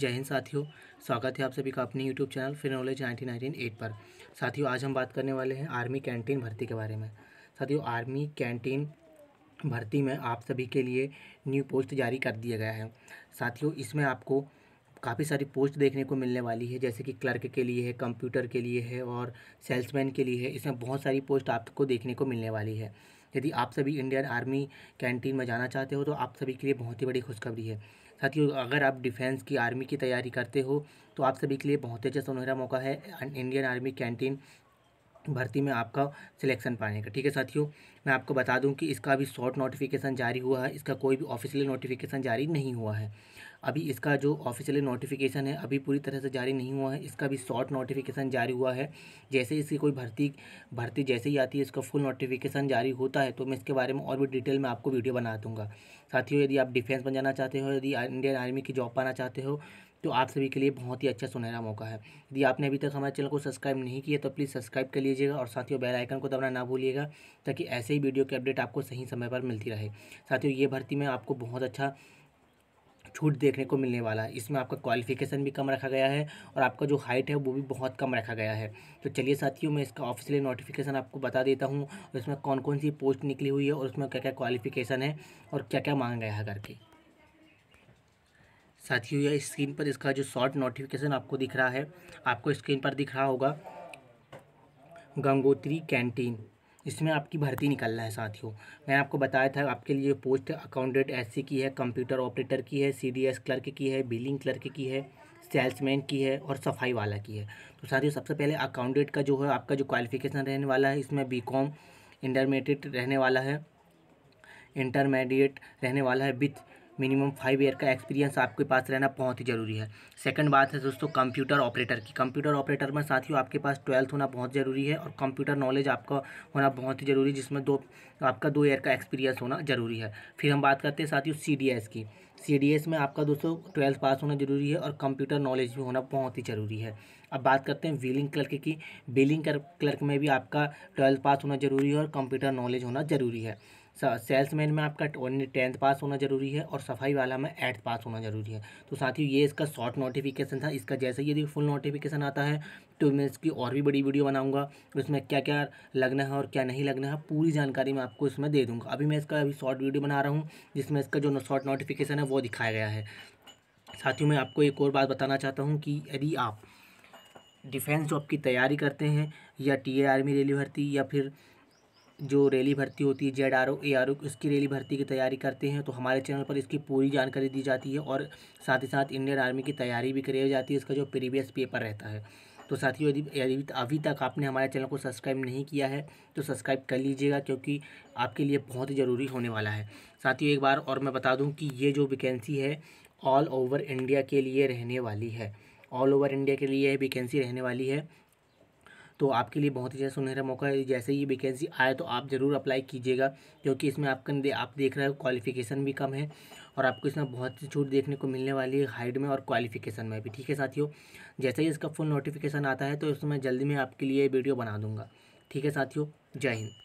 जय हिंद साथियों स्वागत है आप सभी का अपने यूट्यूब चैनल फिर नॉलेज नाइनटीन नाइनटीन एट पर साथियों आज हम बात करने वाले हैं आर्मी कैंटीन भर्ती के बारे में साथियों आर्मी कैंटीन भर्ती में आप सभी के लिए न्यू पोस्ट जारी कर दिया गया है साथियों इसमें आपको काफ़ी सारी पोस्ट देखने को मिलने वाली है जैसे कि क्लर्क के लिए है कंप्यूटर के लिए है और सेल्समैन के लिए है इसमें बहुत सारी पोस्ट आपको देखने को मिलने वाली है यदि आप सभी इंडियन आर्मी कैंटीन में जाना चाहते हो तो आप सभी के लिए बहुत ही बड़ी खुशखबरी है साथियों अगर आप डिफेंस की आर्मी की तैयारी करते हो तो आप सभी के लिए बहुत ही अच्छा सुनहरा मौका है अं-, इंडियन आर्मी कैंटीन भर्ती में आपका सिलेक्शन पाने का ठीक है साथियों मैं आपको बता दूं कि इसका अभी शॉर्ट नोटिफिकेशन जारी हुआ है इसका कोई भी ऑफिशियल नोटिफिकेशन जारी नहीं हुआ है अभी इसका जो ऑफिशियली नोटिफिकेशन है अभी पूरी तरह से जारी नहीं हुआ है इसका भी शॉर्ट नोटिफिकेशन जारी हुआ है जैसे इसकी कोई भर्ती भर्ती जैसे ही आती है इसका फुल नोटिफिकेशन जारी होता है तो मैं इसके बारे में और भी डिटेल में आपको वीडियो बना दूँगा साथियों यदि आप डिफेंस बन जाना चाहते हो यदि इंडियन आर्मी की जॉब पाना चाहते हो तो आप सभी के लिए बहुत ही अच्छा सुनहरा मौका है यदि आपने अभी तक हमारे चैनल को सब्सक्राइब नहीं किया तो प्लीज़ सब्सक्राइब कर लीजिएगा और साथियों बेल आइकन को दबाना ना भूलिएगा ताकि ऐसे ही वीडियो की अपडेट आपको सही समय पर मिलती रहे साथियों ये भर्ती में आपको बहुत अच्छा छूट देखने को मिलने वाला है इसमें आपका क्वालिफिकेशन भी कम रखा गया है और आपका जो हाइट है वो भी बहुत कम रखा गया है तो चलिए साथियों मैं इसका ऑफिसियल नोटिफिकेशन आपको बता देता हूँ इसमें कौन कौन सी पोस्ट निकली हुई है और उसमें क्या क्या क्वालिफिकेशन है और क्या क्या मांगा गया है करके साथियों यह स्क्रीन पर इसका जो शॉर्ट नोटिफिकेशन आपको दिख रहा है आपको स्क्रीन पर दिख रहा होगा गंगोत्री कैंटीन इसमें आपकी भर्ती निकलना है साथियों मैंने आपको बताया था आपके लिए पोस्ट अकाउंटेंट एस की है कंप्यूटर ऑपरेटर की है सीडीएस क्लर्क की है बिलिंग क्लर्क की है सेल्समैन की है और सफाई वाला की है तो साथियों सबसे पहले अकाउंटेंट का जो है आपका जो क्वालिफिकेशन रहने वाला है इसमें बी कॉम इंटरमीडिएट रहने वाला है इंटरमीडिएट रहने वाला है विथ मिनिमम फाइव ईयर का एक्सपीरियंस आपके पास रहना बहुत ही ज़रूरी है सेकंड बात है दोस्तों कंप्यूटर ऑपरेटर की कंप्यूटर ऑपरेटर में साथियों आपके पास ट्वेल्थ होना बहुत ज़रूरी है और कंप्यूटर नॉलेज आपका होना बहुत ही ज़रूरी है जिसमें दो आपका दो ईयर का एक्सपीरियंस होना ज़रूरी है फिर हम बात करते हैं साथियों सी की सी में आपका दोस्तों ट्वेल्थ पास होना ज़रूरी है और कंप्यूटर नॉलेज भी होना बहुत ही ज़रूरी है अब बात करते हैं बिलिंग क्लर्क की बिलिंग क्लर्क में भी आपका ट्वेल्थ पास होना ज़रूरी है और कंप्यूटर नॉलेज होना ज़रूरी है सेल्समैन में आपका ओनली टेंथ पास होना ज़रूरी है और सफाई वाला में एट्थ पास होना ज़रूरी है तो साथियों ये इसका शॉर्ट नोटिफिकेशन था इसका जैसे ही यदि फुल नोटिफिकेशन आता है तो मैं इसकी और भी बड़ी वीडियो बनाऊंगा उसमें क्या क्या लगना है और क्या नहीं लगना है पूरी जानकारी मैं आपको इसमें दे दूँगा अभी मैं इसका अभी शॉर्ट वीडियो बना रहा हूँ जिसमें इसका जो शॉर्ट नोटिफिकेशन है वो दिखाया गया है साथियों मैं आपको एक और बात बताना चाहता हूँ कि यदि आप डिफेंस जॉब की तैयारी करते हैं या टी आर्मी रेली भर्ती या फिर जो रैली भर्ती होती है Z R O A R O उसकी रैली भर्ती की तैयारी करते हैं तो हमारे चैनल पर इसकी पूरी जानकारी दी जाती है और साथ ही साथ इंडियन आर्मी की तैयारी भी कराई जाती है इसका जो प्रीवियस पेपर रहता है तो साथियों यदि अभी तक आपने हमारे चैनल को सब्सक्राइब नहीं किया है तो सब्सक्राइब कर लीजिएगा क्योंकि आपके लिए बहुत ही ज़रूरी होने वाला है साथियों एक बार और मैं बता दूं कि ये जो वैकेंसी है ऑल ओवर इंडिया के लिए रहने वाली है ऑल ओवर इंडिया के लिए वैकेंसी रहने वाली है तो आपके लिए बहुत ही सुनहरा मौका है जैसे ही वैकेंसी आए तो आप ज़रूर अप्लाई कीजिएगा क्योंकि इसमें आपका आप देख रहे हो क्वालिफिकेशन भी कम है और आपको इसमें बहुत सी छूट देखने को मिलने वाली है हाइट में और क्वालिफिकेशन में भी ठीक है साथियों जैसे ही इसका फुल नोटिफिकेशन आता है तो इसमें जल्दी में आपके लिए वीडियो बना दूँगा ठीक है साथियों जय हिंद